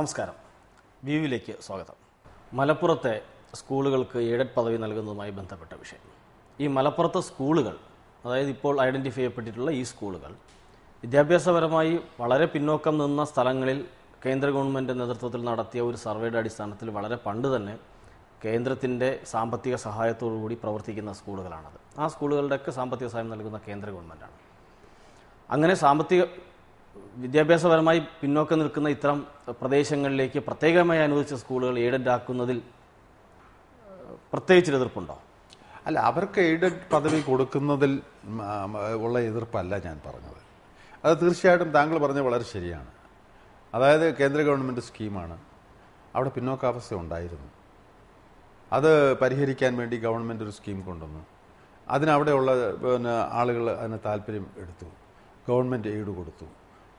നമസ്കാരം വ്യൂവിലേക്ക് സ്വാഗതം മലപ്പുറത്തെ സ്കൂളുകൾക്ക് എയ്ഡഡ് പദവി നൽകുന്നതുമായി ബന്ധപ്പെട്ട വിഷയം ഈ മലപ്പുറത്തെ സ്കൂളുകൾ അതായത് ഇപ്പോൾ ഐഡൻറ്റിഫൈ ചെയ്യപ്പെട്ടിട്ടുള്ള ഈ സ്കൂളുകൾ വിദ്യാഭ്യാസപരമായി വളരെ പിന്നോക്കം നിന്ന സ്ഥലങ്ങളിൽ കേന്ദ്ര ഗവൺമെൻറ് നേതൃത്വത്തിൽ നടത്തിയ ഒരു സർവേയുടെ അടിസ്ഥാനത്തിൽ വളരെ പണ്ട് തന്നെ കേന്ദ്രത്തിൻ്റെ സാമ്പത്തിക കൂടി പ്രവർത്തിക്കുന്ന സ്കൂളുകളാണത് ആ സ്കൂളുകളുടെയൊക്കെ സാമ്പത്തിക സഹായം നൽകുന്ന കേന്ദ്ര ആണ് അങ്ങനെ സാമ്പത്തിക വിദ്യാഭ്യാസപരമായി പിന്നോക്കം നിൽക്കുന്ന ഇത്തരം പ്രദേശങ്ങളിലേക്ക് പ്രത്യേകമായി അനുവദിച്ച സ്കൂളുകൾ എയ്ഡഡ് ആക്കുന്നതിൽ പ്രത്യേകിച്ച് എതിർപ്പുണ്ടോ അല്ല അവർക്ക് എയ്ഡഡ് പദവി കൊടുക്കുന്നതിൽ ഉള്ള എതിർപ്പല്ല ഞാൻ പറഞ്ഞത് അത് തീർച്ചയായിട്ടും താങ്കൾ പറഞ്ഞത് വളരെ ശരിയാണ് അതായത് കേന്ദ്ര ഗവൺമെൻറ് സ്കീമാണ് അവിടെ പിന്നോക്കാവസ്ഥ ഉണ്ടായിരുന്നു അത് പരിഹരിക്കാൻ വേണ്ടി ഗവൺമെൻറ് ഒരു സ്കീം കൊണ്ടുവന്നു അതിനവിടെയുള്ള പിന്നെ ആളുകൾ അതിന് താല്പര്യം എടുത്തു ഗവൺമെൻറ് എയ്ഡ് കൊടുത്തു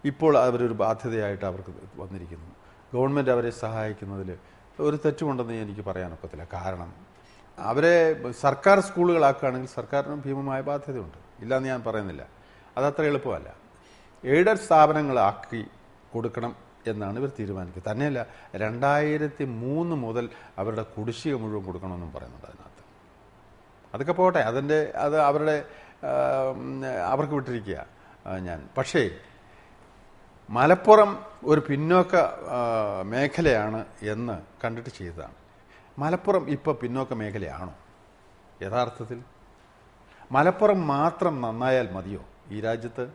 ഇപ്പോൾ അവരൊരു ബാധ്യതയായിട്ട് അവർക്ക് വന്നിരിക്കുന്നു ഗവൺമെൻറ് അവരെ സഹായിക്കുന്നതിൽ ഒരു തെറ്റുമുണ്ടെന്ന് എനിക്ക് പറയാനൊക്കത്തില്ല കാരണം അവരെ സർക്കാർ സ്കൂളുകളാക്കുകയാണെങ്കിൽ സർക്കാരിന് ഭീമമായ ബാധ്യതയുണ്ട് ഇല്ലയെന്ന് ഞാൻ പറയുന്നില്ല അതത്ര എളുപ്പമല്ല എയ്ഡഡ് സ്ഥാപനങ്ങളാക്കി കൊടുക്കണം എന്നാണ് ഇവർ തീരുമാനിക്കുക തന്നെയല്ല രണ്ടായിരത്തി മൂന്ന് മുതൽ അവരുടെ കുടിശ്ശിക മുഴുവൻ കൊടുക്കണമെന്നും പറയുന്നുണ്ട് അതിനകത്ത് അതൊക്കെ പോകട്ടെ അതിൻ്റെ അത് അവരുടെ അവർക്ക് വിട്ടിരിക്കുക ഞാൻ പക്ഷേ മലപ്പുറം ഒരു പിന്നോക്ക മേഖലയാണ് എന്ന് കണ്ടിട്ട് ചെയ്തതാണ് മലപ്പുറം ഇപ്പോൾ പിന്നോക്ക മേഖലയാണോ യഥാർത്ഥത്തിൽ മലപ്പുറം മാത്രം നന്നായാൽ മതിയോ ഈ രാജ്യത്ത്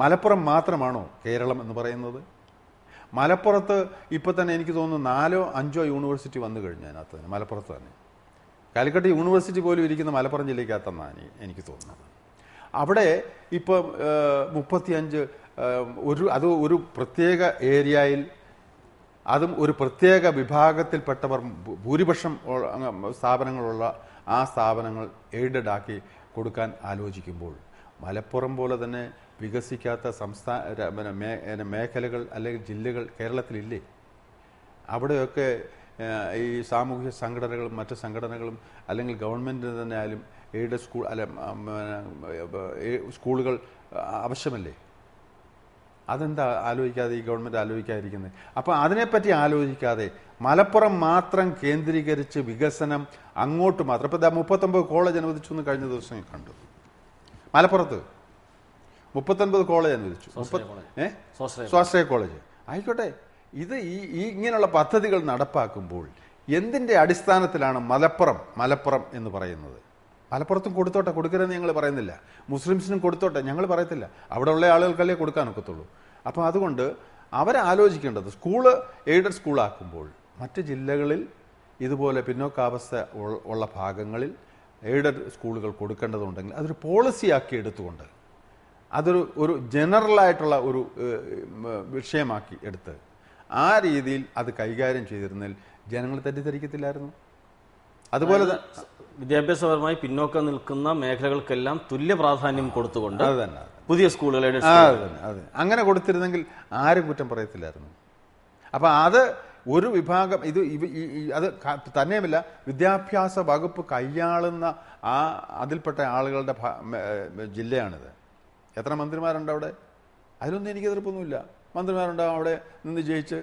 മലപ്പുറം മാത്രമാണോ കേരളം എന്ന് പറയുന്നത് മലപ്പുറത്ത് ഇപ്പോൾ തന്നെ എനിക്ക് തോന്നുന്നു നാലോ അഞ്ചോ യൂണിവേഴ്സിറ്റി വന്നു കഴിഞ്ഞു അതിനകത്ത് തന്നെ മലപ്പുറത്ത് തന്നെ കാലിക്കട്ട് യൂണിവേഴ്സിറ്റി പോലും ഇരിക്കുന്ന മലപ്പുറം ജില്ലയ്ക്കകത്തെന്നാണ് എനിക്ക് തോന്നുന്നത് അവിടെ ഇപ്പോൾ മുപ്പത്തിയഞ്ച് ഒരു അത് ഒരു പ്രത്യേക ഏരിയയിൽ അതും ഒരു പ്രത്യേക വിഭാഗത്തിൽപ്പെട്ടവർ ഭൂരിപക്ഷം സ്ഥാപനങ്ങളുള്ള ആ സ്ഥാപനങ്ങൾ എയ്ഡഡ് ആക്കി കൊടുക്കാൻ ആലോചിക്കുമ്പോൾ മലപ്പുറം പോലെ തന്നെ വികസിക്കാത്ത സംസ്ഥാന മേഖലകൾ അല്ലെങ്കിൽ ജില്ലകൾ കേരളത്തിലില്ലേ അവിടെയൊക്കെ ഈ സാമൂഹിക സംഘടനകളും മറ്റ് സംഘടനകളും അല്ലെങ്കിൽ ഗവൺമെൻറ്റിന് തന്നെ ആയാലും എയ്ഡഡ് സ്കൂൾ അല്ല സ്കൂളുകൾ ആവശ്യമല്ലേ അതെന്താ ആലോചിക്കാതെ ഈ ഗവൺമെന്റ് ആലോചിക്കാതിരിക്കുന്നത് അപ്പോൾ അതിനെപ്പറ്റി ആലോചിക്കാതെ മലപ്പുറം മാത്രം കേന്ദ്രീകരിച്ച് വികസനം അങ്ങോട്ട് മാത്രം ഇപ്പൊ മുപ്പത്തൊമ്പത് കോളേജ് അനുവദിച്ചു എന്ന് കഴിഞ്ഞ ദിവസം കണ്ടു മലപ്പുറത്ത് മുപ്പത്തൊൻപത് കോളേജ് അനുവദിച്ചു മുപ്പത് സ്വാശ്രയ കോളേജ് ആയിക്കോട്ടെ ഇത് ഈ ഇങ്ങനെയുള്ള പദ്ധതികൾ നടപ്പാക്കുമ്പോൾ എന്തിന്റെ അടിസ്ഥാനത്തിലാണ് മലപ്പുറം മലപ്പുറം എന്ന് പറയുന്നത് മലപ്പുറത്തും കൊടുത്തോട്ടെ കൊടുക്കരുതെന്ന് ഞങ്ങൾ പറയുന്നില്ല മുസ്ലിംസിനും കൊടുത്തോട്ടെ ഞങ്ങൾ പറയത്തില്ല ഉള്ള ആളുകൾക്കല്ലേ കൊടുക്കാൻ ഒക്കത്തുള്ളൂ അപ്പോൾ അതുകൊണ്ട് അവരാലോചിക്കേണ്ടത് സ്കൂള് എയ്ഡഡ് സ്കൂളാക്കുമ്പോൾ മറ്റ് ജില്ലകളിൽ ഇതുപോലെ പിന്നോക്കാവസ്ഥ ഉള്ള ഭാഗങ്ങളിൽ എയ്ഡഡ് സ്കൂളുകൾ കൊടുക്കേണ്ടതുണ്ടെങ്കിൽ അതൊരു പോളിസിയാക്കി എടുത്തുകൊണ്ട് അതൊരു ഒരു ജനറലായിട്ടുള്ള ഒരു വിഷയമാക്കി എടുത്ത് ആ രീതിയിൽ അത് കൈകാര്യം ചെയ്തിരുന്നതിൽ ജനങ്ങൾ തെറ്റിദ്ധരിക്കത്തില്ലായിരുന്നു അതുപോലെ വിദ്യാഭ്യാസപരമായി പിന്നോക്കം നിൽക്കുന്ന മേഖലകൾക്കെല്ലാം തുല്യ പ്രാധാന്യം കൊടുത്തുകൊണ്ട് അത് തന്നെ പുതിയ സ്കൂളുകളുടെ അതെ അങ്ങനെ കൊടുത്തിരുന്നെങ്കിൽ ആരും കുറ്റം പറയത്തില്ലായിരുന്നു അപ്പൊ അത് ഒരു വിഭാഗം ഇത് അത് തന്നെയുമില്ല വിദ്യാഭ്യാസ വകുപ്പ് കൈയാളുന്ന ആ അതിൽപ്പെട്ട ആളുകളുടെ ജില്ലയാണിത് എത്ര മന്ത്രിമാരുണ്ട് അവിടെ അതിലൊന്നും എനിക്ക് എതിർപ്പൊന്നുമില്ല മന്ത്രിമാരുണ്ടാവും അവിടെ നിന്ന് ജയിച്ച്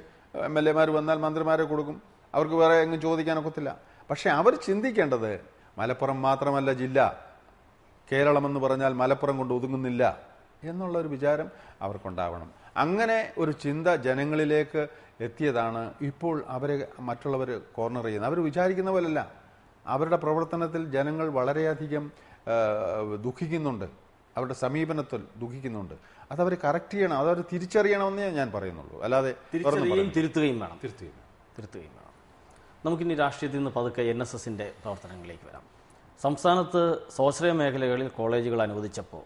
എം എൽ എമാർ വന്നാൽ മന്ത്രിമാരെ കൊടുക്കും അവർക്ക് വേറെ എങ്ങും ചോദിക്കാനൊക്കത്തില്ല പക്ഷേ അവർ ചിന്തിക്കേണ്ടത് മലപ്പുറം മാത്രമല്ല ജില്ല കേരളമെന്ന് പറഞ്ഞാൽ മലപ്പുറം കൊണ്ട് ഒതുങ്ങുന്നില്ല എന്നുള്ളൊരു വിചാരം അവർക്കുണ്ടാവണം അങ്ങനെ ഒരു ചിന്ത ജനങ്ങളിലേക്ക് എത്തിയതാണ് ഇപ്പോൾ അവരെ മറ്റുള്ളവർ കോർണർ ചെയ്യുന്നത് അവർ വിചാരിക്കുന്ന പോലല്ല അവരുടെ പ്രവർത്തനത്തിൽ ജനങ്ങൾ വളരെയധികം ദുഃഖിക്കുന്നുണ്ട് അവരുടെ സമീപനത്തിൽ ദുഃഖിക്കുന്നുണ്ട് അതവർ കറക്റ്റ് ചെയ്യണം അതവർ തിരിച്ചറിയണമെന്നേ ഞാൻ പറയുന്നുള്ളൂ അല്ലാതെ തിരുത്തുകയും വേണം തിരുത്തുകയും തിരുത്തുകയും വേണം നമുക്കിനി രാഷ്ട്രീയത്തിൽ നിന്ന് പതുക്കെ എൻ എസ് എസിൻ്റെ പ്രവർത്തനങ്ങളിലേക്ക് വരാം സംസ്ഥാനത്ത് സ്വാശ്രയ മേഖലകളിൽ കോളേജുകൾ അനുവദിച്ചപ്പോൾ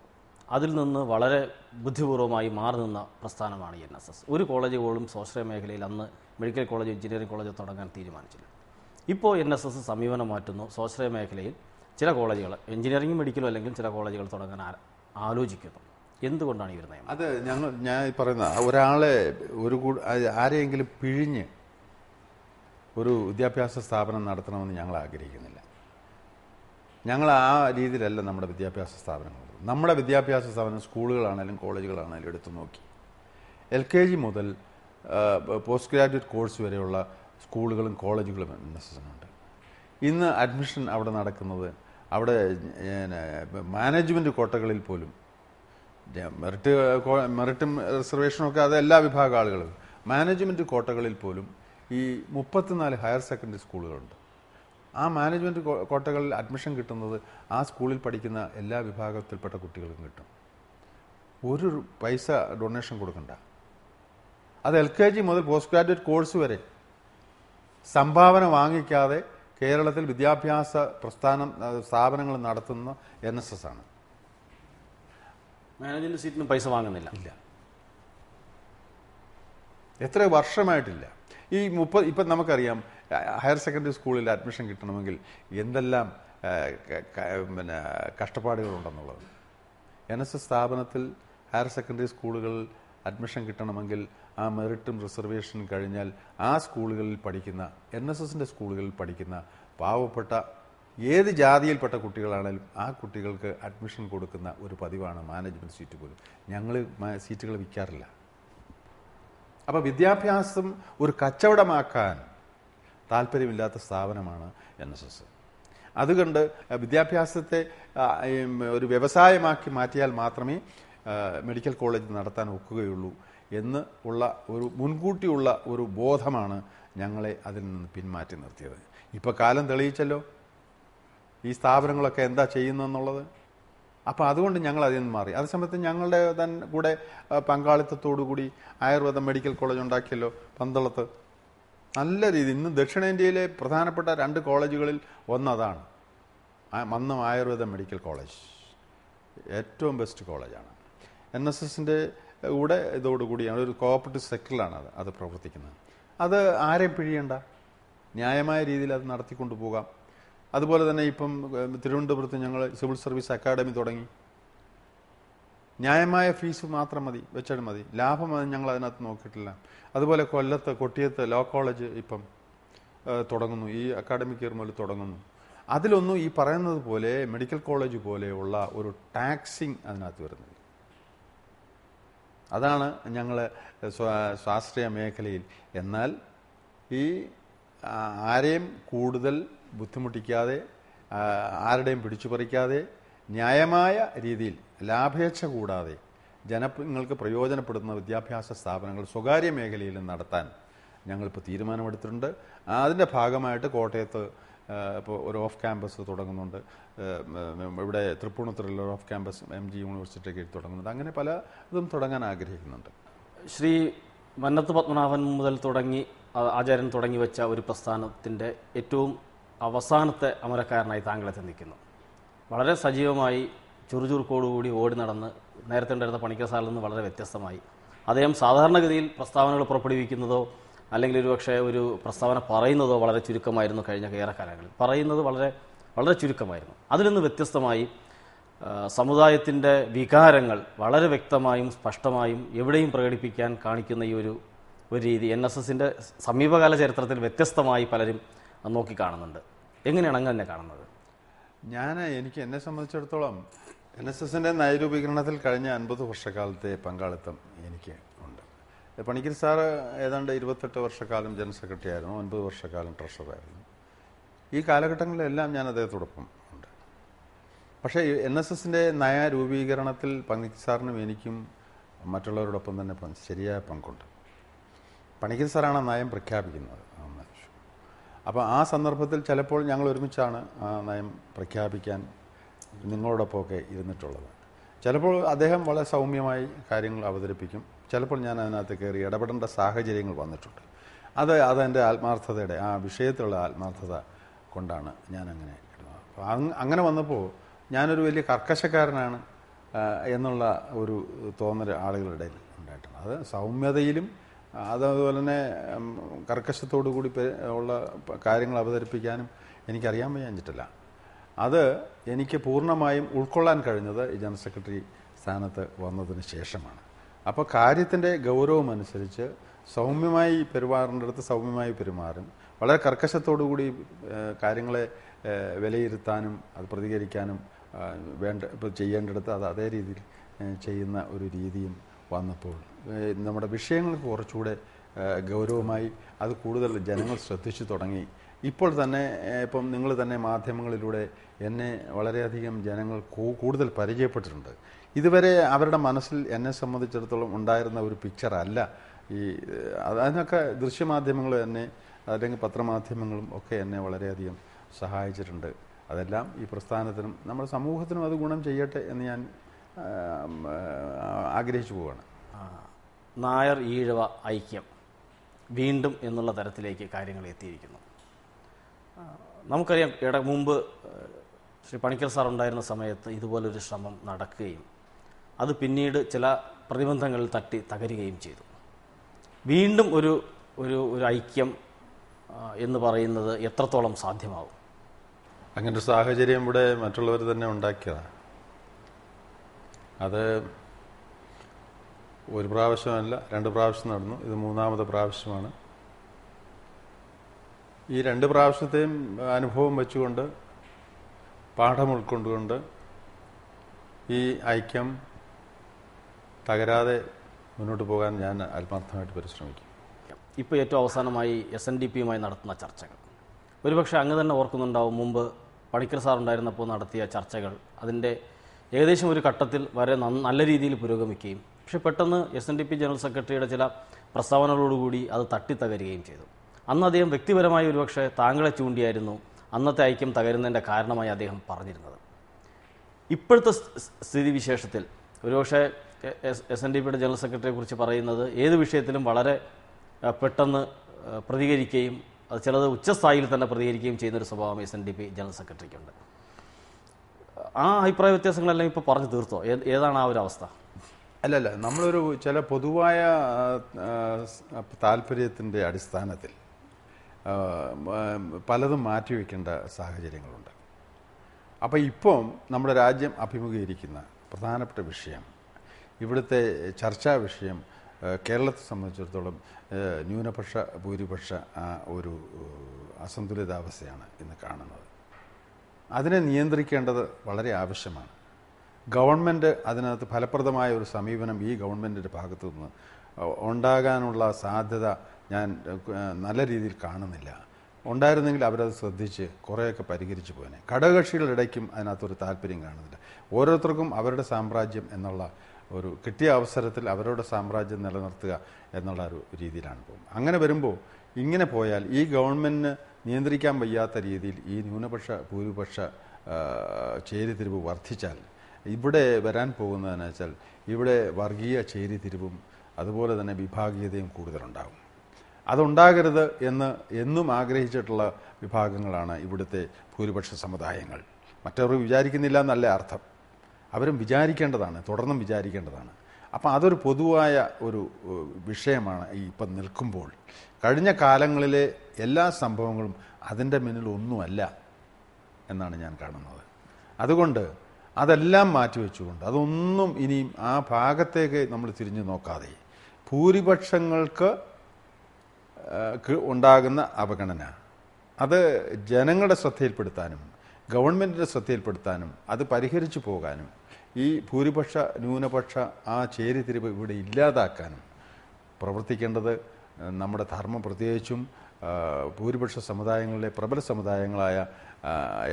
അതിൽ നിന്ന് വളരെ ബുദ്ധിപൂർവമായി മാറി നിന്ന പ്രസ്ഥാനമാണ് എൻ എസ് എസ് ഒരു കോളേജ് പോലും സ്വാശ്രയ മേഖലയിൽ അന്ന് മെഡിക്കൽ കോളേജ് എഞ്ചിനീയറിംഗ് കോളേജ് തുടങ്ങാൻ തീരുമാനിച്ചില്ല ഇപ്പോൾ എൻ എസ് എസ് സമീപനം മാറ്റുന്നു സ്വാശ്രയ മേഖലയിൽ ചില കോളേജുകൾ എഞ്ചിനീയറിംഗ് മെഡിക്കലോ അല്ലെങ്കിൽ ചില കോളേജുകൾ തുടങ്ങാൻ ആലോചിക്കുന്നു എന്തുകൊണ്ടാണ് ഈ ഒരു നയം അത് ഞങ്ങൾ ഞാൻ പറയുന്ന ഒരാളെ ഒരു ആരെയെങ്കിലും പിഴിഞ്ഞ് ഒരു വിദ്യാഭ്യാസ സ്ഥാപനം നടത്തണമെന്ന് ഞങ്ങൾ ആഗ്രഹിക്കുന്നില്ല ഞങ്ങൾ ആ രീതിയിലല്ല നമ്മുടെ വിദ്യാഭ്യാസ സ്ഥാപനങ്ങൾ നമ്മുടെ വിദ്യാഭ്യാസ സ്ഥാപനം സ്കൂളുകളാണേലും കോളേജുകളാണേലും എടുത്തു നോക്കി എൽ കെ ജി മുതൽ പോസ്റ്റ് ഗ്രാജുവേറ്റ് കോഴ്സ് വരെയുള്ള സ്കൂളുകളും കോളേജുകളും എൻ എസ് ഇന്ന് അഡ്മിഷൻ അവിടെ നടക്കുന്നത് അവിടെ മാനേജ്മെൻറ്റ് കോട്ടകളിൽ പോലും മെറിറ്റ് മെറിറ്റും റിസർവേഷനും ഒക്കെ അത് എല്ലാ വിഭാഗം ആളുകളും മാനേജ്മെൻറ്റ് കോട്ടകളിൽ പോലും ഈ മുപ്പത്തിനാല് ഹയർ സെക്കൻഡറി സ്കൂളുകളുണ്ട് ആ മാനേജ്മെന്റ് കോട്ടകളിൽ അഡ്മിഷൻ കിട്ടുന്നത് ആ സ്കൂളിൽ പഠിക്കുന്ന എല്ലാ വിഭാഗത്തിൽപ്പെട്ട കുട്ടികൾക്കും കിട്ടും ഒരു പൈസ ഡൊണേഷൻ കൊടുക്കണ്ട അത് എൽ കെ ജി മുതൽ പോസ്റ്റ് ഗ്രാജുവേറ്റ് കോഴ്സ് വരെ സംഭാവന വാങ്ങിക്കാതെ കേരളത്തിൽ വിദ്യാഭ്യാസ പ്രസ്ഥാനം സ്ഥാപനങ്ങൾ നടത്തുന്ന എൻ എസ് എസ് ആണ് മാനേജ്മെന്റ് സീറ്റിന് പൈസ വാങ്ങുന്നില്ല ഇല്ല എത്ര വർഷമായിട്ടില്ല ഈ മുപ്പത് ഇപ്പം നമുക്കറിയാം ഹയർ സെക്കൻഡറി സ്കൂളിൽ അഡ്മിഷൻ കിട്ടണമെങ്കിൽ എന്തെല്ലാം പിന്നെ കഷ്ടപ്പാടുകളുണ്ടെന്നുള്ളത് എൻ എസ് എസ് സ്ഥാപനത്തിൽ ഹയർ സെക്കൻഡറി സ്കൂളുകളിൽ അഡ്മിഷൻ കിട്ടണമെങ്കിൽ ആ മെറിറ്റും റിസർവേഷനും കഴിഞ്ഞാൽ ആ സ്കൂളുകളിൽ പഠിക്കുന്ന എൻ എസ് എസിൻ്റെ സ്കൂളുകളിൽ പഠിക്കുന്ന പാവപ്പെട്ട ഏത് ജാതിയിൽപ്പെട്ട കുട്ടികളാണെങ്കിലും ആ കുട്ടികൾക്ക് അഡ്മിഷൻ കൊടുക്കുന്ന ഒരു പതിവാണ് മാനേജ്മെൻറ്റ് സീറ്റ് പോലും ഞങ്ങൾ സീറ്റുകൾ വിൽക്കാറില്ല അപ്പോൾ വിദ്യാഭ്യാസം ഒരു കച്ചവടമാക്കാൻ താല്പര്യമില്ലാത്ത സ്ഥാപനമാണ് എൻ എസ് എസ് അതുകൊണ്ട് വിദ്യാഭ്യാസത്തെ ഒരു വ്യവസായമാക്കി മാറ്റിയാൽ മാത്രമേ മെഡിക്കൽ കോളേജ് നടത്താൻ ഒക്കുകയുള്ളൂ എന്ന് ഉള്ള ഒരു മുൻകൂട്ടിയുള്ള ഒരു ബോധമാണ് ഞങ്ങളെ അതിൽ നിന്ന് പിന്മാറ്റി നിർത്തിയത് ഇപ്പോൾ കാലം തെളിയിച്ചല്ലോ ഈ സ്ഥാപനങ്ങളൊക്കെ എന്താ ചെയ്യുന്നെന്നുള്ളത് അപ്പോൾ അതുകൊണ്ട് ഞങ്ങൾ അതിൽ നിന്ന് മാറി അതേ സമയത്ത് ഞങ്ങളുടെ തന്നെ കൂടെ പങ്കാളിത്തത്തോടു കൂടി ആയുർവേദ മെഡിക്കൽ കോളേജ് ഉണ്ടാക്കിയല്ലോ പന്തളത്ത് നല്ല രീതി ഇന്ന് ദക്ഷിണേന്ത്യയിലെ പ്രധാനപ്പെട്ട രണ്ട് കോളേജുകളിൽ ഒന്നതാണ് മന്നം ആയുർവേദ മെഡിക്കൽ കോളേജ് ഏറ്റവും ബെസ്റ്റ് കോളേജാണ് എൻ എസ് എസിൻ്റെ കൂടെ ഇതോടുകൂടിയാണ് ഒരു കോപ്പറേറ്റീവ് സെക്ടറിലാണ് അത് അത് പ്രവർത്തിക്കുന്നത് അത് ആരെയും പിഴിയണ്ട ന്യായമായ രീതിയിൽ അത് നടത്തിക്കൊണ്ടു പോകാം അതുപോലെ തന്നെ ഇപ്പം തിരുവനന്തപുരത്ത് ഞങ്ങൾ സിവിൽ സർവീസ് അക്കാഡമി തുടങ്ങി ന്യായമായ ഫീസ് മാത്രം മതി വെച്ചാൽ മതി ലാഭം ഞങ്ങൾ അതിനകത്ത് നോക്കിയിട്ടില്ല അതുപോലെ കൊല്ലത്ത് കൊട്ടിയത്ത് ലോ കോളേജ് ഇപ്പം തുടങ്ങുന്നു ഈ അക്കാഡമിക് ഇയർ മുതൽ തുടങ്ങുന്നു അതിലൊന്നും ഈ പറയുന്നത് പോലെ മെഡിക്കൽ കോളേജ് പോലെയുള്ള ഒരു ടാക്സിങ് അതിനകത്ത് വരുന്നത് അതാണ് ഞങ്ങൾ സ്വാശ്രയ മേഖലയിൽ എന്നാൽ ഈ ആരെയും കൂടുതൽ ബുദ്ധിമുട്ടിക്കാതെ ആരുടെയും പിടിച്ചു പറിക്കാതെ ന്യായമായ രീതിയിൽ ലാഭേച്ഛ കൂടാതെ ജനങ്ങൾക്ക് പ്രയോജനപ്പെടുത്തുന്ന വിദ്യാഭ്യാസ സ്ഥാപനങ്ങൾ സ്വകാര്യ മേഖലയിൽ നടത്താൻ ഞങ്ങളിപ്പോൾ തീരുമാനമെടുത്തിട്ടുണ്ട് അതിൻ്റെ ഭാഗമായിട്ട് കോട്ടയത്ത് ഇപ്പോൾ ഒരു ഓഫ് ക്യാമ്പസ് തുടങ്ങുന്നുണ്ട് ഇവിടെ തൃപ്പൂണിത്തുറയിൽ ഒരു off campus M G university കീഴിൽ തുടങ്ങുന്നുണ്ട് അങ്ങനെ പല ഇതും തുടങ്ങാൻ ആഗ്രഹിക്കുന്നുണ്ട് ശ്രീ വന്നത്ത് പത്മനാഭൻ മുതൽ തുടങ്ങി ആചാര്യൻ തുടങ്ങി വെച്ച ഒരു പ്രസ്ഥാനത്തിൻ്റെ ഏറ്റവും അവസാനത്തെ അമരക്കാരനായി താങ്കളെ നിൽക്കുന്നു വളരെ സജീവമായി ചുറുചുറുക്കോടുകൂടി ഓടി നടന്ന് നേരത്തെ ഉണ്ടായിരുന്ന പണിക്കസാലിൽ നിന്ന് വളരെ വ്യത്യസ്തമായി അദ്ദേഹം സാധാരണഗതിയിൽ പ്രസ്താവനകൾ പുറപ്പെടുവിക്കുന്നതോ അല്ലെങ്കിൽ ഒരുപക്ഷെ ഒരു പ്രസ്താവന പറയുന്നതോ വളരെ ചുരുക്കമായിരുന്നു കഴിഞ്ഞ ഏറെ കാലങ്ങളിൽ പറയുന്നത് വളരെ വളരെ ചുരുക്കമായിരുന്നു അതിൽ നിന്ന് വ്യത്യസ്തമായി സമുദായത്തിൻ്റെ വികാരങ്ങൾ വളരെ വ്യക്തമായും സ്പഷ്ടമായും എവിടെയും പ്രകടിപ്പിക്കാൻ കാണിക്കുന്ന ഈ ഒരു ഒരു രീതി എൻ എസ് എസിൻ്റെ സമീപകാല ചരിത്രത്തിൽ വ്യത്യസ്തമായി പലരും നോക്കിക്കാണുന്നുണ്ട് എങ്ങനെയാണ് അങ്ങനെ കാണുന്നത് ഞാൻ എനിക്ക് എന്നെ സംബന്ധിച്ചിടത്തോളം എൻ എസ് എസിൻ്റെ നയരൂപീകരണത്തിൽ കഴിഞ്ഞ അൻപത് വർഷക്കാലത്തെ പങ്കാളിത്തം എനിക്ക് ഉണ്ട് പണിക്കർ സാറ് ഏതാണ്ട് ഇരുപത്തെട്ട് വർഷക്കാലം ജനറൽ സെക്രട്ടറി ആയിരുന്നു ഒൻപത് വർഷക്കാലം ട്രഷറായിരുന്നു ഈ കാലഘട്ടങ്ങളിലെല്ലാം ഞാൻ അദ്ദേഹത്തോടൊപ്പം ഉണ്ട് പക്ഷേ എൻ എസ് എസിൻ്റെ നയരൂപീകരണത്തിൽ പണിക്കർ സാറിനും എനിക്കും മറ്റുള്ളവരോടൊപ്പം തന്നെ ശരിയായ പങ്കുണ്ട് പണിക്കർ സാറാണ് നയം പ്രഖ്യാപിക്കുന്നത് അപ്പോൾ ആ സന്ദർഭത്തിൽ ചിലപ്പോൾ ഞങ്ങൾ ഒരുമിച്ചാണ് ആ നയം പ്രഖ്യാപിക്കാൻ ഒക്കെ ഇരുന്നിട്ടുള്ളത് ചിലപ്പോൾ അദ്ദേഹം വളരെ സൗമ്യമായി കാര്യങ്ങൾ അവതരിപ്പിക്കും ചിലപ്പോൾ ഞാൻ അതിനകത്ത് കയറി ഇടപെടേണ്ട സാഹചര്യങ്ങൾ വന്നിട്ടുണ്ട് അത് അതെൻ്റെ ആത്മാർത്ഥതയുടെ ആ വിഷയത്തിലുള്ള ആത്മാർത്ഥത കൊണ്ടാണ് ഞാൻ അങ്ങനെ ഇടുന്നത് അപ്പോൾ അങ്ങനെ വന്നപ്പോൾ ഞാനൊരു വലിയ കർക്കശക്കാരനാണ് എന്നുള്ള ഒരു തോന്നൽ ആളുകളുടെ ഇടയിൽ ഉണ്ടായിട്ടുണ്ട് അത് സൗമ്യതയിലും അതുപോലെ തന്നെ കർക്കശത്തോടു കൂടി ഉള്ള കാര്യങ്ങൾ അവതരിപ്പിക്കാനും എനിക്കറിയാൻ വയ്യാഞ്ഞിട്ടില്ല അത് എനിക്ക് പൂർണ്ണമായും ഉൾക്കൊള്ളാൻ കഴിഞ്ഞത് ജനറൽ സെക്രട്ടറി സ്ഥാനത്ത് വന്നതിന് ശേഷമാണ് അപ്പോൾ കാര്യത്തിൻ്റെ ഗൗരവം അനുസരിച്ച് സൗമ്യമായി പെരുമാറേണ്ട അടുത്ത് സൗമ്യമായി പെരുമാറും വളരെ കൂടി കാര്യങ്ങളെ വിലയിരുത്താനും അത് പ്രതികരിക്കാനും വേണ്ട ഇപ്പോൾ ചെയ്യേണ്ടടുത്ത് അത് അതേ രീതിയിൽ ചെയ്യുന്ന ഒരു രീതിയും വന്നപ്പോൾ നമ്മുടെ വിഷയങ്ങൾക്ക് കുറച്ചുകൂടെ ഗൗരവമായി അത് കൂടുതൽ ജനങ്ങൾ ശ്രദ്ധിച്ചു തുടങ്ങി ഇപ്പോൾ തന്നെ ഇപ്പം നിങ്ങൾ തന്നെ മാധ്യമങ്ങളിലൂടെ എന്നെ വളരെയധികം ജനങ്ങൾ കൂടുതൽ പരിചയപ്പെട്ടിട്ടുണ്ട് ഇതുവരെ അവരുടെ മനസ്സിൽ എന്നെ സംബന്ധിച്ചിടത്തോളം ഉണ്ടായിരുന്ന ഒരു പിക്ചറല്ല ഈ അതിനൊക്കെ ദൃശ്യമാധ്യമങ്ങൾ എന്നെ അല്ലെങ്കിൽ പത്രമാധ്യമങ്ങളും ഒക്കെ എന്നെ വളരെയധികം സഹായിച്ചിട്ടുണ്ട് അതെല്ലാം ഈ പ്രസ്ഥാനത്തിനും നമ്മുടെ സമൂഹത്തിനും അത് ഗുണം ചെയ്യട്ടെ എന്ന് ഞാൻ ആഗ്രഹിച്ചു പോവാണ് നായർ ഈഴവ ഐക്യം വീണ്ടും എന്നുള്ള തരത്തിലേക്ക് കാര്യങ്ങൾ എത്തിയിരിക്കുന്നു നമുക്കറിയാം ഇട മുമ്പ് ശ്രീ പണിക്കർ സാർ ഉണ്ടായിരുന്ന സമയത്ത് ഇതുപോലൊരു ശ്രമം നടക്കുകയും അത് പിന്നീട് ചില പ്രതിബന്ധങ്ങളിൽ തട്ടി തകരുകയും ചെയ്തു വീണ്ടും ഒരു ഒരു ഒരു ഐക്യം എന്ന് പറയുന്നത് എത്രത്തോളം സാധ്യമാവും അങ്ങനെ സാഹചര്യം ഇവിടെ മറ്റുള്ളവർ തന്നെ ഉണ്ടാക്കിയതാണ് അത് ഒരു പ്രാവശ്യമല്ല രണ്ട് പ്രാവശ്യം നടന്നു ഇത് മൂന്നാമത്തെ പ്രാവശ്യമാണ് ഈ രണ്ട് പ്രാവശ്യത്തെയും അനുഭവം വെച്ചുകൊണ്ട് പാഠം ഉൾക്കൊണ്ടുകൊണ്ട് ഈ ഐക്യം തകരാതെ മുന്നോട്ട് പോകാൻ ഞാൻ ആത്മാർത്ഥമായിട്ട് പരിശ്രമിക്കും ഇപ്പോൾ ഏറ്റവും അവസാനമായി എസ് എൻ ഡി പിയുമായി നടത്തുന്ന ചർച്ചകൾ ഒരുപക്ഷെ അങ്ങ് തന്നെ ഓർക്കുന്നുണ്ടാവും മുമ്പ് പണിക്കർ സാറുണ്ടായിരുന്നപ്പോൾ നടത്തിയ ചർച്ചകൾ അതിൻ്റെ ഏകദേശം ഒരു ഘട്ടത്തിൽ വളരെ നല്ല രീതിയിൽ പുരോഗമിക്കുകയും പക്ഷെ പെട്ടെന്ന് S N D P general സെക്രട്ടറിയുടെ ചില പ്രസ്താവനകളോടുകൂടി അത് തട്ടിത്തകരുകയും ചെയ്തു അന്ന് അദ്ദേഹം വ്യക്തിപരമായി ഒരുപക്ഷെ താങ്കളെ ചൂണ്ടിയായിരുന്നു അന്നത്തെ ഐക്യം തകരുന്നതിൻ്റെ കാരണമായി അദ്ദേഹം പറഞ്ഞിരുന്നത് ഇപ്പോഴത്തെ സ്ഥിതിവിശേഷത്തിൽ ഒരുപക്ഷെ എസ് എൻ ഡി പിയുടെ ജനറൽ സെക്രട്ടറിയെക്കുറിച്ച് പറയുന്നത് ഏത് വിഷയത്തിലും വളരെ പെട്ടെന്ന് പ്രതികരിക്കുകയും അത് ചിലത് ഉച്ചസ്ഥായിയിൽ തന്നെ പ്രതികരിക്കുകയും ചെയ്യുന്നൊരു സ്വഭാവം S N D P general സെക്രട്ടറിക്കുണ്ട് ആ അഭിപ്രായ വ്യത്യാസങ്ങളെല്ലാം ഇപ്പോൾ പറഞ്ഞു തീർത്തോ ഏതാണ് ആ ഒരു അവസ്ഥ അല്ലല്ല നമ്മളൊരു ചില പൊതുവായ താല്പര്യത്തിൻ്റെ അടിസ്ഥാനത്തിൽ പലതും മാറ്റിവെക്കേണ്ട സാഹചര്യങ്ങളുണ്ട് അപ്പോൾ ഇപ്പം നമ്മുടെ രാജ്യം അഭിമുഖീകരിക്കുന്ന പ്രധാനപ്പെട്ട വിഷയം ഇവിടുത്തെ ചർച്ചാ വിഷയം കേരളത്തെ സംബന്ധിച്ചിടത്തോളം ന്യൂനപക്ഷ ഭൂരിപക്ഷ ഒരു അസന്തുലിതാവസ്ഥയാണ് ഇന്ന് കാണുന്നത് അതിനെ നിയന്ത്രിക്കേണ്ടത് വളരെ ആവശ്യമാണ് ഗവൺമെൻറ് അതിനകത്ത് ഫലപ്രദമായ ഒരു സമീപനം ഈ ഗവൺമെൻറ്റിൻ്റെ ഭാഗത്തു നിന്ന് ഉണ്ടാകാനുള്ള സാധ്യത ഞാൻ നല്ല രീതിയിൽ കാണുന്നില്ല ഉണ്ടായിരുന്നെങ്കിൽ അവരത് ശ്രദ്ധിച്ച് കുറേയൊക്കെ പരിഹരിച്ചു പോയനെ ഘടകകക്ഷികളുടെ ഇടയ്ക്കും അതിനകത്തൊരു താല്പര്യം കാണുന്നില്ല ഓരോരുത്തർക്കും അവരുടെ സാമ്രാജ്യം എന്നുള്ള ഒരു കിട്ടിയ അവസരത്തിൽ അവരുടെ സാമ്രാജ്യം നിലനിർത്തുക എന്നുള്ള ഒരു രീതിയിലാണ് പോകും അങ്ങനെ വരുമ്പോൾ ഇങ്ങനെ പോയാൽ ഈ ഗവൺമെന്റിന് നിയന്ത്രിക്കാൻ വയ്യാത്ത രീതിയിൽ ഈ ന്യൂനപക്ഷ ഭൂരിപക്ഷ ചേരിതിരിവ് വർദ്ധിച്ചാൽ ഇവിടെ വരാൻ പോകുന്നതെന്ന് വെച്ചാൽ ഇവിടെ വർഗീയ ചേരിതിരിവും അതുപോലെ തന്നെ വിഭാഗീയതയും കൂടുതലുണ്ടാകും അതുണ്ടാകരുത് എന്ന് എന്നും ആഗ്രഹിച്ചിട്ടുള്ള വിഭാഗങ്ങളാണ് ഇവിടുത്തെ ഭൂരിപക്ഷ സമുദായങ്ങൾ മറ്റവർ വിചാരിക്കുന്നില്ല എന്നല്ല അർത്ഥം അവരും വിചാരിക്കേണ്ടതാണ് തുടർന്നും വിചാരിക്കേണ്ടതാണ് അപ്പം അതൊരു പൊതുവായ ഒരു വിഷയമാണ് ഈ ഇപ്പം നിൽക്കുമ്പോൾ കഴിഞ്ഞ കാലങ്ങളിലെ എല്ലാ സംഭവങ്ങളും അതിൻ്റെ മുന്നിൽ ഒന്നുമല്ല എന്നാണ് ഞാൻ കാണുന്നത് അതുകൊണ്ട് അതെല്ലാം മാറ്റിവെച്ചുകൊണ്ട് അതൊന്നും ഇനിയും ആ ഭാഗത്തേക്ക് നമ്മൾ തിരിഞ്ഞു നോക്കാതെ ഭൂരിപക്ഷങ്ങൾക്ക് ഉണ്ടാകുന്ന അവഗണന അത് ജനങ്ങളുടെ ശ്രദ്ധയിൽപ്പെടുത്താനും ഗവൺമെൻറ്റിൻ്റെ ശ്രദ്ധയിൽപ്പെടുത്താനും അത് പരിഹരിച്ചു പോകാനും ഈ ഭൂരിപക്ഷ ന്യൂനപക്ഷ ആ ചേരിതിരിവ് ഇവിടെ ഇല്ലാതാക്കാനും പ്രവർത്തിക്കേണ്ടത് നമ്മുടെ ധർമ്മം പ്രത്യേകിച്ചും ഭൂരിപക്ഷ സമുദായങ്ങളിലെ പ്രബല സമുദായങ്ങളായ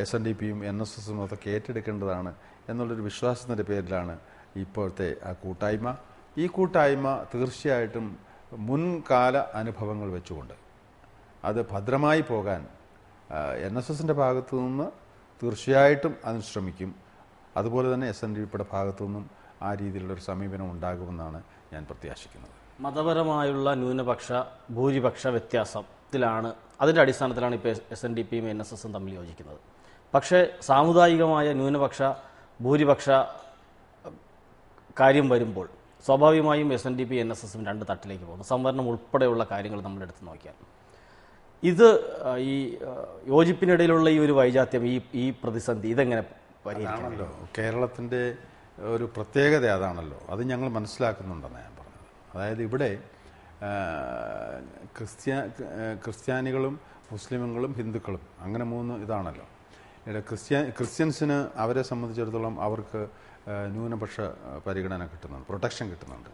എസ് എൻ ഡി പിയും എൻ എസ് എസും അതൊക്കെ ഏറ്റെടുക്കേണ്ടതാണ് എന്നുള്ളൊരു വിശ്വാസത്തിൻ്റെ പേരിലാണ് ഇപ്പോഴത്തെ ആ കൂട്ടായ്മ ഈ കൂട്ടായ്മ തീർച്ചയായിട്ടും മുൻകാല അനുഭവങ്ങൾ വെച്ചുകൊണ്ട് അത് ഭദ്രമായി പോകാൻ എൻ എസ് എസിൻ്റെ ഭാഗത്തു നിന്ന് തീർച്ചയായിട്ടും അതിന് ശ്രമിക്കും അതുപോലെ തന്നെ എസ് എൻ ഡി പിയുടെ ഭാഗത്തു നിന്നും ആ രീതിയിലുള്ളൊരു സമീപനം ഉണ്ടാകുമെന്നാണ് ഞാൻ പ്രത്യാശിക്കുന്നത് മതപരമായുള്ള ന്യൂനപക്ഷ ഭൂരിപക്ഷ വ്യത്യാസത്തിലാണ് അതിൻ്റെ അടിസ്ഥാനത്തിലാണ് ഇപ്പോൾ എസ് എൻ ഡി പിയും എൻ എസ് എസും തമ്മിൽ യോജിക്കുന്നത് പക്ഷേ സാമുദായികമായ ന്യൂനപക്ഷ ഭൂരിപക്ഷ കാര്യം വരുമ്പോൾ സ്വാഭാവികമായും S N D P N S എസും രണ്ട് തട്ടിലേക്ക് പോകുന്നു സംവരണം ഉൾപ്പെടെയുള്ള കാര്യങ്ങൾ നമ്മൾ എടുത്തു നോക്കിയാൽ ഇത് ഈ യോജിപ്പിനിടയിലുള്ള ഈ ഒരു വൈജാത്യം ഈ ഈ പ്രതിസന്ധി ഇതെങ്ങനെ പരിഹരിക്കണമല്ലോ കേരളത്തിൻ്റെ ഒരു പ്രത്യേകത അതാണല്ലോ അത് ഞങ്ങൾ മനസ്സിലാക്കുന്നുണ്ടെന്ന് ഞാൻ പറഞ്ഞത് അതായത് ഇവിടെ ക്രിസ്ത്യ ക്രിസ്ത്യാനികളും മുസ്ലിമുകളും ഹിന്ദുക്കളും അങ്ങനെ മൂന്ന് ഇതാണല്ലോ ഇവിടെ ക്രിസ്ത്യ ക്രിസ്ത്യൻസിന് അവരെ സംബന്ധിച്ചിടത്തോളം അവർക്ക് ന്യൂനപക്ഷ പരിഗണന കിട്ടുന്നുണ്ട് പ്രൊട്ടക്ഷൻ കിട്ടുന്നുണ്ട്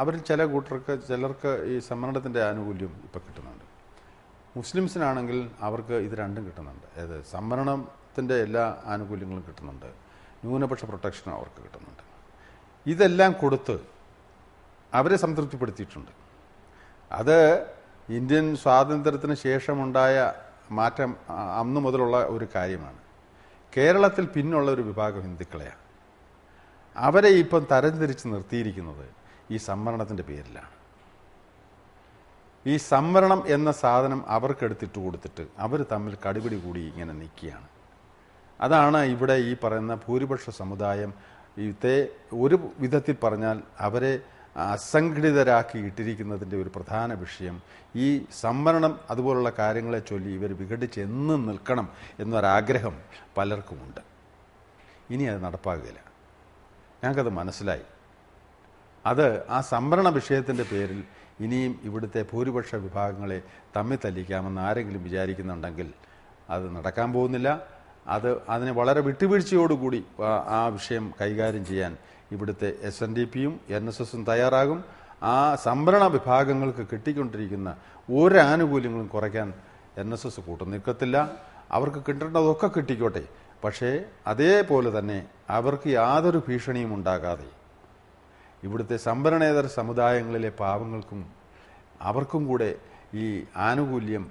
അവരിൽ ചില കൂട്ടർക്ക് ചിലർക്ക് ഈ സമ്മരണത്തിൻ്റെ ആനുകൂല്യം ഇപ്പോൾ കിട്ടുന്നുണ്ട് മുസ്ലിംസിനാണെങ്കിൽ അവർക്ക് ഇത് രണ്ടും കിട്ടുന്നുണ്ട് അതായത് സംവരണം ത്തിൻ്റെ എല്ലാ ആനുകൂല്യങ്ങളും കിട്ടുന്നുണ്ട് ന്യൂനപക്ഷ പ്രൊട്ടക്ഷൻ അവർക്ക് കിട്ടുന്നുണ്ട് ഇതെല്ലാം കൊടുത്ത് അവരെ സംതൃപ്തിപ്പെടുത്തിയിട്ടുണ്ട് അത് ഇന്ത്യൻ സ്വാതന്ത്ര്യത്തിന് ശേഷമുണ്ടായ മാറ്റം അന്നു മുതലുള്ള ഒരു കാര്യമാണ് കേരളത്തിൽ പിന്നുള്ള ഒരു വിഭാഗം ഹിന്ദുക്കളെയാണ് അവരെ ഇപ്പം തരംതിരിച്ച് നിർത്തിയിരിക്കുന്നത് ഈ സംവരണത്തിൻ്റെ പേരിലാണ് ഈ സംവരണം എന്ന സാധനം അവർക്കെടുത്തിട്ട് കൊടുത്തിട്ട് അവർ തമ്മിൽ കടുപിടി കൂടി ഇങ്ങനെ നിൽക്കുകയാണ് അതാണ് ഇവിടെ ഈ പറയുന്ന ഭൂരിപക്ഷ സമുദായം ഇത്തെ ഒരു വിധത്തിൽ പറഞ്ഞാൽ അവരെ അസംഘടിതരാക്കി ഇട്ടിരിക്കുന്നതിൻ്റെ ഒരു പ്രധാന വിഷയം ഈ സംവരണം അതുപോലുള്ള കാര്യങ്ങളെ ചൊല്ലി ഇവർ വിഘടിച്ച് എന്നും നിൽക്കണം എന്നൊരാഗ്രഹം പലർക്കുമുണ്ട് ഇനി അത് നടപ്പാകില്ല ഞങ്ങൾക്കത് മനസ്സിലായി അത് ആ സംവരണ വിഷയത്തിൻ്റെ പേരിൽ ഇനിയും ഇവിടുത്തെ ഭൂരിപക്ഷ വിഭാഗങ്ങളെ തമ്മിൽ തല്ലിക്കാമെന്ന് ആരെങ്കിലും വിചാരിക്കുന്നുണ്ടെങ്കിൽ അത് നടക്കാൻ പോകുന്നില്ല അത് അതിനെ വളരെ വിട്ടുവീഴ്ചയോടുകൂടി ആ വിഷയം കൈകാര്യം ചെയ്യാൻ ഇവിടുത്തെ എസ് എൻ ഡി പിയും എൻ എസ് എസും തയ്യാറാകും ആ സംഭരണ വിഭാഗങ്ങൾക്ക് കിട്ടിക്കൊണ്ടിരിക്കുന്ന ഒരു ആനുകൂല്യങ്ങളും കുറയ്ക്കാൻ എൻ എസ് എസ് കൂട്ടുനിൽക്കത്തില്ല അവർക്ക് കിട്ടേണ്ടതൊക്കെ കിട്ടിക്കോട്ടെ പക്ഷേ അതേപോലെ തന്നെ അവർക്ക് യാതൊരു ഭീഷണിയും ഉണ്ടാകാതെ ഇവിടുത്തെ സംഭരണേതര സമുദായങ്ങളിലെ പാവങ്ങൾക്കും അവർക്കും കൂടെ ഈ ആനുകൂല്യം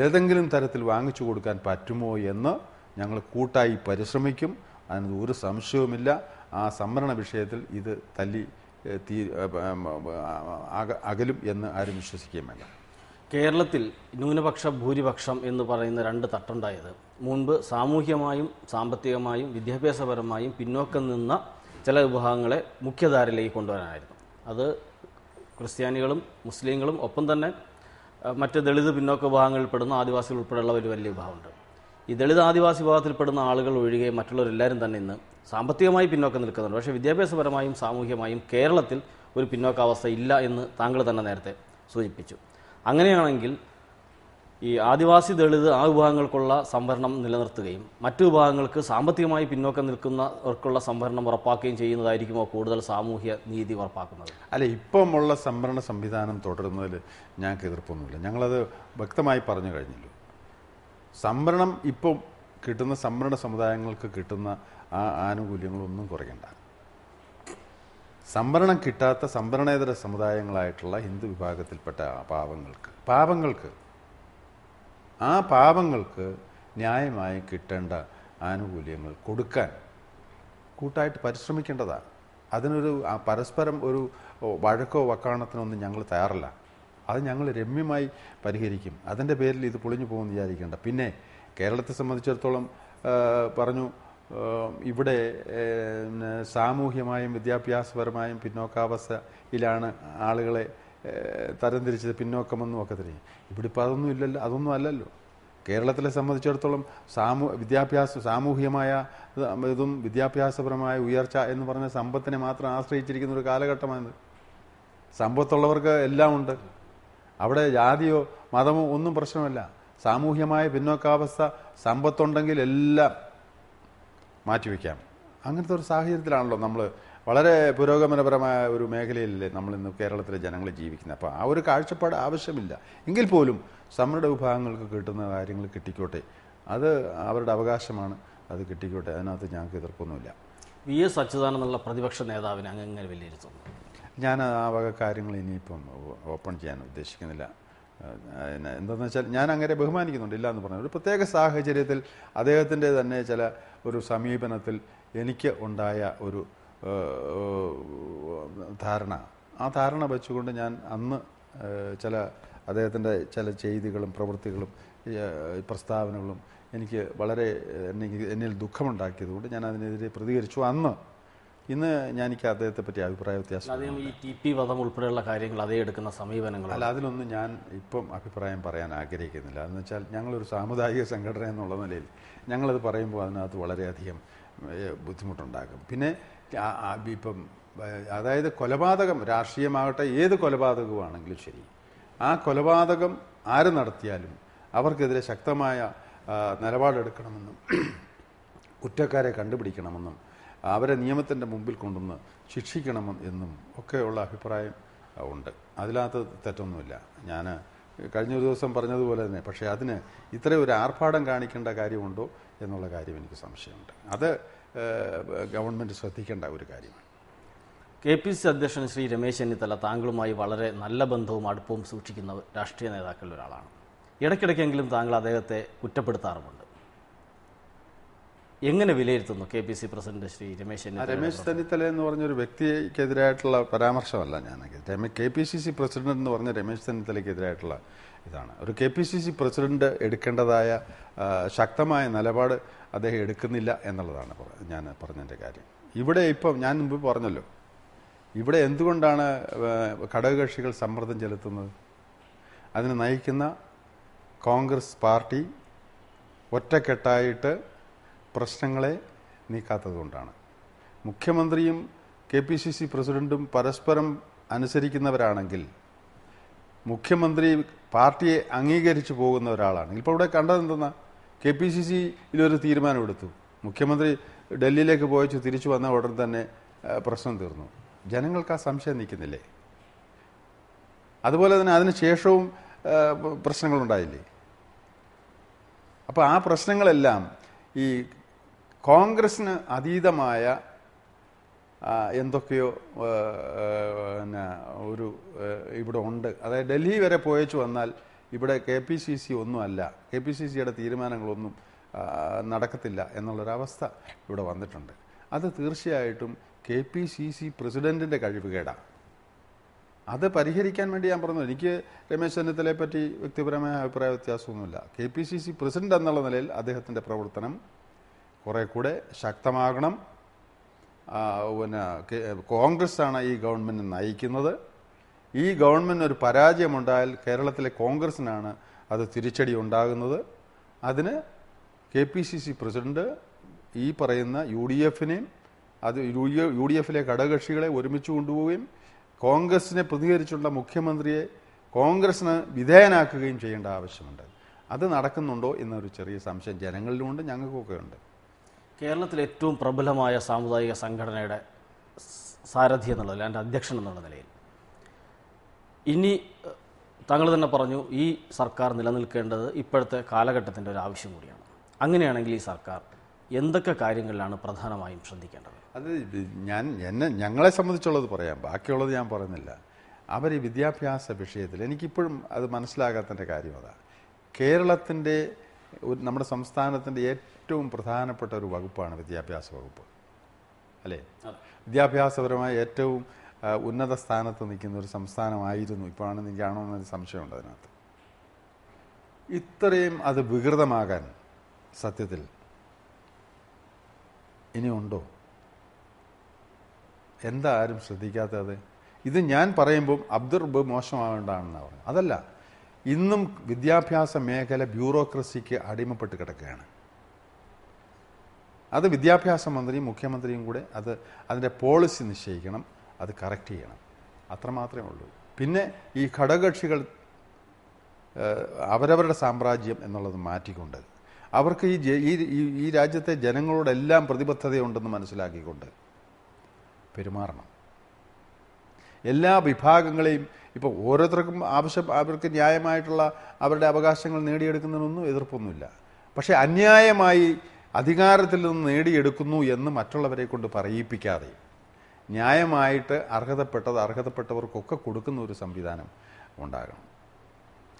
ഏതെങ്കിലും തരത്തിൽ വാങ്ങിച്ചു കൊടുക്കാൻ പറ്റുമോ എന്ന് ഞങ്ങൾ കൂട്ടായി പരിശ്രമിക്കും അതിന് ഒരു സംശയവുമില്ല ആ സംവരണ വിഷയത്തിൽ ഇത് തല്ലി തീ അകലും എന്ന് ആരും വിശ്വസിക്കുകയും വേണ്ട കേരളത്തിൽ ന്യൂനപക്ഷ ഭൂരിപക്ഷം എന്ന് പറയുന്ന രണ്ട് തട്ടുണ്ടായത് മുൻപ് സാമൂഹ്യമായും സാമ്പത്തികമായും വിദ്യാഭ്യാസപരമായും പിന്നോക്കം നിന്ന ചില വിഭാഗങ്ങളെ മുഖ്യധാരയിലേക്ക് കൊണ്ടുവരാനായിരുന്നു അത് ക്രിസ്ത്യാനികളും മുസ്ലിങ്ങളും ഒപ്പം തന്നെ മറ്റ് ദളിത് പിന്നോക്ക വിഭാഗങ്ങളിൽപ്പെടുന്ന ആദിവാസികൾ ഉൾപ്പെടെയുള്ള ഒരു വലിയ വിഭാഗമുണ്ട് ഈ ദളിത് ആദിവാസി വിഭാഗത്തിൽപ്പെടുന്ന ആളുകൾ ഒഴികെ മറ്റുള്ളവരെല്ലാവരും തന്നെ ഇന്ന് സാമ്പത്തികമായി പിന്നോക്കം നിൽക്കുന്നുണ്ട് പക്ഷേ വിദ്യാഭ്യാസപരമായും സാമൂഹികമായും കേരളത്തിൽ ഒരു പിന്നോക്കാവസ്ഥ ഇല്ല എന്ന് താങ്കൾ തന്നെ നേരത്തെ സൂചിപ്പിച്ചു അങ്ങനെയാണെങ്കിൽ ഈ ആദിവാസി ദളിത് ആ വിഭാഗങ്ങൾക്കുള്ള സംവരണം നിലനിർത്തുകയും മറ്റു വിഭാഗങ്ങൾക്ക് സാമ്പത്തികമായി പിന്നോക്കം നിൽക്കുന്നവർക്കുള്ള സംവരണം ഉറപ്പാക്കുകയും ചെയ്യുന്നതായിരിക്കുമോ കൂടുതൽ സാമൂഹ്യ നീതി ഉറപ്പാക്കുന്നത് അല്ല ഇപ്പം ഉള്ള സംവരണ സംവിധാനം തുടരുന്നതിൽ ഞങ്ങൾക്ക് എതിർപ്പൊന്നുമില്ല ഞങ്ങളത് വ്യക്തമായി പറഞ്ഞു കഴിഞ്ഞില്ല സംവരണം ഇപ്പം കിട്ടുന്ന സംവരണ സമുദായങ്ങൾക്ക് കിട്ടുന്ന ആ ആനുകൂല്യങ്ങളൊന്നും കുറയണ്ട സംവരണം കിട്ടാത്ത സംവരണേതര സമുദായങ്ങളായിട്ടുള്ള ഹിന്ദു വിഭാഗത്തിൽപ്പെട്ട പാവങ്ങൾക്ക് പാവങ്ങൾക്ക് ആ പാവങ്ങൾക്ക് ന്യായമായി കിട്ടേണ്ട ആനുകൂല്യങ്ങൾ കൊടുക്കാൻ കൂട്ടായിട്ട് പരിശ്രമിക്കേണ്ടതാണ് അതിനൊരു പരസ്പരം ഒരു വഴക്കോ വക്കാണത്തിനൊന്നും ഞങ്ങൾ തയ്യാറല്ല അത് ഞങ്ങൾ രമ്യമായി പരിഹരിക്കും അതിൻ്റെ പേരിൽ ഇത് പൊളിഞ്ഞു പോകുമെന്ന് വിചാരിക്കേണ്ട പിന്നെ കേരളത്തെ സംബന്ധിച്ചിടത്തോളം പറഞ്ഞു ഇവിടെ സാമൂഹ്യമായും വിദ്യാഭ്യാസപരമായും പിന്നോക്കാവസ്ഥയിലാണ് ആളുകളെ തരംതിരിച്ചത് പിന്നോക്കമെന്നും ഒക്കെ തിരിഞ്ഞു ഇവിടെ ഇപ്പോൾ അതൊന്നും ഇല്ലല്ലോ അതൊന്നും അല്ലല്ലോ കേരളത്തിലെ സംബന്ധിച്ചിടത്തോളം സാമൂ വിദ്യാഭ്യാസ സാമൂഹ്യമായ ഇതും വിദ്യാഭ്യാസപരമായ ഉയർച്ച എന്ന് പറഞ്ഞ സമ്പത്തിനെ മാത്രം ആശ്രയിച്ചിരിക്കുന്ന ഒരു കാലഘട്ടമാണിത് സമ്പത്തുള്ളവർക്ക് എല്ലാം ഉണ്ട് അവിടെ ജാതിയോ മതമോ ഒന്നും പ്രശ്നമല്ല സാമൂഹ്യമായ പിന്നോക്കാവസ്ഥ സമ്പത്തുണ്ടെങ്കിൽ എല്ലാം മാറ്റിവെക്കാം അങ്ങനത്തെ ഒരു സാഹചര്യത്തിലാണല്ലോ നമ്മൾ വളരെ പുരോഗമനപരമായ ഒരു മേഖലയിലല്ലേ നമ്മൾ ഇന്ന് കേരളത്തിലെ ജനങ്ങൾ ജീവിക്കുന്നത് അപ്പോൾ ആ ഒരു കാഴ്ചപ്പാട് ആവശ്യമില്ല എങ്കിൽ പോലും സമരുടെ വിഭാഗങ്ങൾക്ക് കിട്ടുന്ന കാര്യങ്ങൾ കിട്ടിക്കോട്ടെ അത് അവരുടെ അവകാശമാണ് അത് കിട്ടിക്കോട്ടെ അതിനകത്ത് ഞങ്ങൾക്ക് എതിർപ്പൊന്നുമില്ല വി എസ് അച്യുതാനെന്നുള്ള പ്രതിപക്ഷ നേതാവിനെ അങ്ങനെ വിലയിരുത്തുന്നു ഞാൻ ആ വക കാര്യങ്ങൾ ഇനിയിപ്പം ഓപ്പൺ ചെയ്യാൻ ഉദ്ദേശിക്കുന്നില്ല എന്താണെന്ന് വെച്ചാൽ ഞാൻ അങ്ങനെ ബഹുമാനിക്കുന്നുണ്ട് ഇല്ല എന്ന് പറഞ്ഞു ഒരു പ്രത്യേക സാഹചര്യത്തിൽ അദ്ദേഹത്തിൻ്റെ തന്നെ ചില ഒരു സമീപനത്തിൽ എനിക്ക് ഉണ്ടായ ഒരു ധാരണ ആ ധാരണ വെച്ചുകൊണ്ട് ഞാൻ അന്ന് ചില അദ്ദേഹത്തിൻ്റെ ചില ചെയ്തികളും പ്രവൃത്തികളും പ്രസ്താവനകളും എനിക്ക് വളരെ എന്നിൽ ദുഃഖമുണ്ടാക്കിയതുകൊണ്ട് ഞാൻ അതിനെതിരെ പ്രതികരിച്ചു അന്ന് ഇന്ന് ഞാൻ എനിക്ക് അദ്ദേഹത്തെ പറ്റി അഭിപ്രായ വ്യത്യാസം അദ്ദേഹം ഈ ടി പി വധം ഉൾപ്പെടെയുള്ള കാര്യങ്ങൾ അതേ എടുക്കുന്ന സമീപനങ്ങൾ അല്ല അതിലൊന്നും ഞാൻ ഇപ്പം അഭിപ്രായം പറയാൻ ആഗ്രഹിക്കുന്നില്ല അതെന്ന് വെച്ചാൽ ഞങ്ങളൊരു സാമുദായിക സംഘടന എന്നുള്ള നിലയിൽ ഞങ്ങളത് പറയുമ്പോൾ അതിനകത്ത് വളരെയധികം ബുദ്ധിമുട്ടുണ്ടാക്കും പിന്നെ ഇപ്പം അതായത് കൊലപാതകം രാഷ്ട്രീയമാകട്ടെ ഏത് കൊലപാതകമാണെങ്കിലും ശരി ആ കൊലപാതകം ആര് നടത്തിയാലും അവർക്കെതിരെ ശക്തമായ നിലപാടെടുക്കണമെന്നും കുറ്റക്കാരെ കണ്ടുപിടിക്കണമെന്നും അവരെ നിയമത്തിൻ്റെ മുമ്പിൽ കൊണ്ടുവന്ന് ശിക്ഷിക്കണം എന്നും ഒക്കെയുള്ള അഭിപ്രായം ഉണ്ട് അതിലകത്ത് തെറ്റൊന്നുമില്ല ഞാൻ കഴിഞ്ഞ ഒരു ദിവസം പറഞ്ഞതുപോലെ തന്നെ പക്ഷേ അതിന് ഇത്രയും ഒരു ആർഭാടം കാണിക്കേണ്ട കാര്യമുണ്ടോ എന്നുള്ള കാര്യം എനിക്ക് സംശയമുണ്ട് അത് ഗവൺമെൻറ് ശ്രദ്ധിക്കേണ്ട ഒരു കാര്യമാണ് കെ പി സി അധ്യക്ഷൻ ശ്രീ രമേശ് ചെന്നിത്തല താങ്കളുമായി വളരെ നല്ല ബന്ധവും അടുപ്പവും സൂക്ഷിക്കുന്ന രാഷ്ട്രീയ നേതാക്കളിൽ ഒരാളാണ് ഇടയ്ക്കിടയ്ക്കെങ്കിലും താങ്കൾ അദ്ദേഹത്തെ കുറ്റപ്പെടുത്താറുമുണ്ട് എങ്ങനെ വിലയിരുത്തുന്നു K P C president Shri Ramesh Ramesh Chennithala എന്ന് പറഞ്ഞൊരു വ്യക്തിക്കെതിരായിട്ടുള്ള പരാമർശമല്ല ഞാൻ K P C C president എന്ന് പറഞ്ഞ രമേശ് ചെന്നിത്തലക്കെതിരായിട്ടുള്ള ഇതാണ് ഒരു K P C C president എടുക്കേണ്ടതായ ശക്തമായ നിലപാട് അദ്ദേഹം എടുക്കുന്നില്ല എന്നുള്ളതാണ് ഞാൻ പറഞ്ഞതിൻ്റെ കാര്യം ഇവിടെ ഇപ്പം ഞാൻ മുമ്പ് പറഞ്ഞല്ലോ ഇവിടെ എന്തുകൊണ്ടാണ് ഘടകകക്ഷികൾ സമ്മർദ്ദം ചെലുത്തുന്നത് അതിനെ നയിക്കുന്ന കോൺഗ്രസ് പാർട്ടി ഒറ്റക്കെട്ടായിട്ട് പ്രശ്നങ്ങളെ നീക്കാത്തതുകൊണ്ടാണ് മുഖ്യമന്ത്രിയും കെ പി സി സി പ്രസിഡന്റും പരസ്പരം അനുസരിക്കുന്നവരാണെങ്കിൽ മുഖ്യമന്ത്രി പാർട്ടിയെ അംഗീകരിച്ചു പോകുന്ന ഒരാളാണ് ഇപ്പോൾ ഇവിടെ കണ്ടതെന്തെന്നാ കെ പി സി സിയിലൊരു തീരുമാനമെടുത്തു മുഖ്യമന്ത്രി ഡൽഹിയിലേക്ക് പോയച്ചു തിരിച്ചു വന്ന ഉടൻ തന്നെ പ്രശ്നം തീർന്നു ജനങ്ങൾക്ക് ആ സംശയം നിൽക്കുന്നില്ലേ അതുപോലെ തന്നെ അതിനുശേഷവും പ്രശ്നങ്ങളുണ്ടായില്ലേ അപ്പോൾ ആ പ്രശ്നങ്ങളെല്ലാം ഈ കോൺഗ്രസിന് അതീതമായ എന്തൊക്കെയോ പിന്നെ ഒരു ഇവിടെ ഉണ്ട് അതായത് ഡൽഹി വരെ പോയച്ചു വന്നാൽ ഇവിടെ കെ പി സി സി ഒന്നുമല്ല കെ പി സി സിയുടെ തീരുമാനങ്ങളൊന്നും നടക്കത്തില്ല എന്നുള്ളൊരവസ്ഥ ഇവിടെ വന്നിട്ടുണ്ട് അത് തീർച്ചയായിട്ടും കെ പി സി സി പ്രസിഡൻറ്റിൻ്റെ കഴിവുകേടാണ് അത് പരിഹരിക്കാൻ വേണ്ടി ഞാൻ പറഞ്ഞു എനിക്ക് രമേശ് ചെന്നിത്തലയെ പറ്റി വ്യക്തിപരമായ അഭിപ്രായ വ്യത്യാസമൊന്നുമില്ല K P C C president എന്നുള്ള നിലയിൽ അദ്ദേഹത്തിൻ്റെ പ്രവർത്തനം കുറെ കൂടെ ശക്തമാകണം പിന്നെ ആണ് ഈ ഗവൺമെന്റ് നയിക്കുന്നത് ഈ ഗവൺമെന്റ് ഒരു പരാജയമുണ്ടായാൽ കേരളത്തിലെ കോൺഗ്രസിനാണ് അത് തിരിച്ചടി ഉണ്ടാകുന്നത് അതിന് K P C C president ഈ പറയുന്ന യു ഡി എഫിനെയും അത് യു ഡി എഫിലെ ഘടകകക്ഷികളെ ഒരുമിച്ച് കൊണ്ടുപോവുകയും കോൺഗ്രസിനെ പ്രതികരിച്ചുള്ള മുഖ്യമന്ത്രിയെ കോൺഗ്രസിന് വിധേയനാക്കുകയും ചെയ്യേണ്ട ആവശ്യമുണ്ട് അത് നടക്കുന്നുണ്ടോ എന്നൊരു ചെറിയ സംശയം ജനങ്ങളിലുമുണ്ട് ഞങ്ങൾക്കൊക്കെ ഉണ്ട് കേരളത്തിലെ ഏറ്റവും പ്രബലമായ സാമുദായിക സംഘടനയുടെ സാരഥി എന്നുള്ള നില എൻ്റെ അധ്യക്ഷൻ എന്നുള്ള നിലയിൽ ഇനി താങ്കൾ തന്നെ പറഞ്ഞു ഈ സർക്കാർ നിലനിൽക്കേണ്ടത് ഇപ്പോഴത്തെ കാലഘട്ടത്തിൻ്റെ ഒരു ആവശ്യം കൂടിയാണ് അങ്ങനെയാണെങ്കിൽ ഈ സർക്കാർ എന്തൊക്കെ കാര്യങ്ങളിലാണ് പ്രധാനമായും ശ്രദ്ധിക്കേണ്ടത് അത് ഞാൻ എന്നെ ഞങ്ങളെ സംബന്ധിച്ചുള്ളത് പറയാം ബാക്കിയുള്ളത് ഞാൻ പറയുന്നില്ല അവർ ഈ വിദ്യാഭ്യാസ വിഷയത്തിൽ എനിക്കിപ്പോഴും അത് മനസ്സിലാകാത്തതിൻ്റെ കാര്യം അതാണ് കേരളത്തിൻ്റെ നമ്മുടെ സംസ്ഥാനത്തിൻ്റെ ഏറ്റവും പ്രധാനപ്പെട്ട ഒരു വകുപ്പാണ് വിദ്യാഭ്യാസ വകുപ്പ് അല്ലേ വിദ്യാഭ്യാസപരമായി ഏറ്റവും ഉന്നത സ്ഥാനത്ത് നിൽക്കുന്ന ഒരു സംസ്ഥാനമായിരുന്നു ഇപ്പോഴാണ് എനിക്കാണോ എന്നൊരു സംശയമുണ്ട് അതിനകത്ത് ഇത്രയും അത് വികൃതമാകാൻ സത്യത്തിൽ ഇനിയുണ്ടോ എന്താ ആരും ശ്രദ്ധിക്കാത്തത് ഇത് ഞാൻ പറയുമ്പോൾ അബ്ദുർബ് മോശമാവേണ്ടതാണെന്നാണ് പറഞ്ഞത് അതല്ല ഇന്നും വിദ്യാഭ്യാസ മേഖല ബ്യൂറോക്രസിക്ക് അടിമപ്പെട്ട് കിടക്കുകയാണ് അത് വിദ്യാഭ്യാസ മന്ത്രിയും മുഖ്യമന്ത്രിയും കൂടെ അത് അതിൻ്റെ പോളിസി നിശ്ചയിക്കണം അത് കറക്റ്റ് ചെയ്യണം അത്രമാത്രമേ ഉള്ളൂ പിന്നെ ഈ ഘടകകക്ഷികൾ അവരവരുടെ സാമ്രാജ്യം എന്നുള്ളത് മാറ്റിക്കൊണ്ട് അവർക്ക് ഈ ഈ രാജ്യത്തെ ജനങ്ങളോടെല്ലാം പ്രതിബദ്ധതയുണ്ടെന്ന് മനസ്സിലാക്കിക്കൊണ്ട് പെരുമാറണം എല്ലാ വിഭാഗങ്ങളെയും ഇപ്പോൾ ഓരോരുത്തർക്കും ആവശ്യം അവർക്ക് ന്യായമായിട്ടുള്ള അവരുടെ അവകാശങ്ങൾ നേടിയെടുക്കുന്നതിനൊന്നും എതിർപ്പൊന്നുമില്ല പക്ഷേ അന്യായമായി അധികാരത്തിൽ നിന്ന് നേടിയെടുക്കുന്നു എന്ന് മറ്റുള്ളവരെ കൊണ്ട് പറയിപ്പിക്കാതെ ന്യായമായിട്ട് അർഹതപ്പെട്ടത് അർഹതപ്പെട്ടവർക്കൊക്കെ കൊടുക്കുന്ന ഒരു സംവിധാനം ഉണ്ടാകണം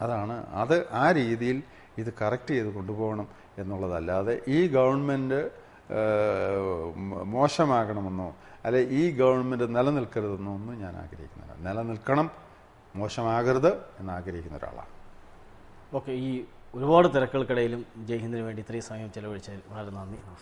അതാണ് അത് ആ രീതിയിൽ ഇത് കറക്റ്റ് ചെയ്ത് കൊണ്ടുപോകണം എന്നുള്ളതല്ലാതെ ഈ ഗവൺമെൻറ് മോശമാകണമെന്നോ അല്ലെ ഈ ഗവൺമെൻറ് നിലനിൽക്കരുതെന്നോ ഒന്നും ഞാൻ ആഗ്രഹിക്കുന്നില്ല നിലനിൽക്കണം മോശമാകരുത് എന്ന് ആഗ്രഹിക്കുന്ന ഒരാളാണ് ഓക്കെ ഈ ഒരുപാട് തിരക്കുകൾക്കിടയിലും ജയ്ഹിന്ദിന് വേണ്ടി ഇത്രയും സമയം ചെലവഴിച്ചതിൽ വളരെ നന്ദി നമസ്കാരം